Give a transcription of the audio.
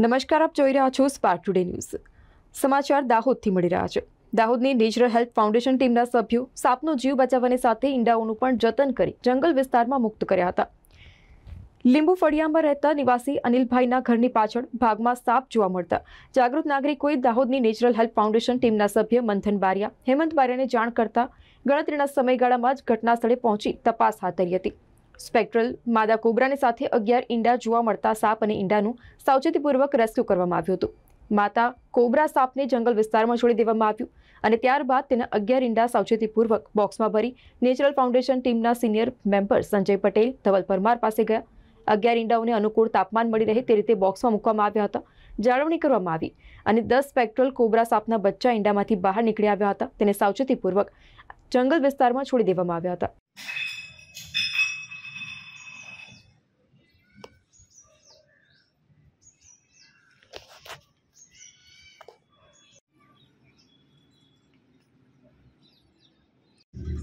નમસ્કાર આપ જોઈ રહ્યા છો સ્પાર ટુડે ન્યૂઝ સમાચાર દાહોદથી મળી રહ્યા છે દાહોદની નેચરલ હેલ્થ ફાઉન્ડેશન ટીમના સભ્યો સાપનો જીવ બચાવવાની સાથે ઈંડાઓનું પણ જતન કરી જંગલ વિસ્તારમાં મુક્ત કર્યા હતા લીંબુ ફળિયામાં રહેતા નિવાસી અનિલભાઈના ઘરની પાછળ ભાગમાં સાપ જોવા મળતા જાગૃત નાગરિકોએ દાહોદની નેચરલ હેલ્થ ફાઉન્ડેશન ટીમના સભ્ય મંથન બારિયા હેમંત બારિયાને જાણ કરતા ગણતરીના સમયગાળામાં જ ઘટના સ્થળે પહોંચી તપાસ હાથ ધરી હતી સ્પેક્ટ્રલ માદા કોબ્રાને સાથે અગિયાર ઈંડા જોવા મળતા સાપ અને ઈંડાનું સાવચેતીપૂર્વક રેસ્ક્યુ કરવામાં આવ્યું હતું માતા કોબ્રા સાપને જંગલ વિસ્તારમાં છોડી દેવામાં આવ્યું અને ત્યારબાદ તેના અગિયાર ઈંડા સાવચેતીપૂર્વક બોક્સમાં ભરી નેચરલ ફાઉન્ડેશન ટીમના સિનિયર મેમ્બર સંજય પટેલ ધવલ પરમાર પાસે ગયા અગિયાર ઈંડાઓને અનુકૂળ તાપમાન મળી રહે તે રીતે બોક્સમાં મૂકવામાં આવ્યા હતા જાળવણી કરવામાં આવી અને દસ સ્પેક્ટ્રલ કોબ્રા સાપના બચ્ચા ઈંડામાંથી બહાર નીકળી આવ્યા હતા તેને સાવચેતીપૂર્વક જંગલ વિસ્તારમાં છોડી દેવામાં આવ્યા હતા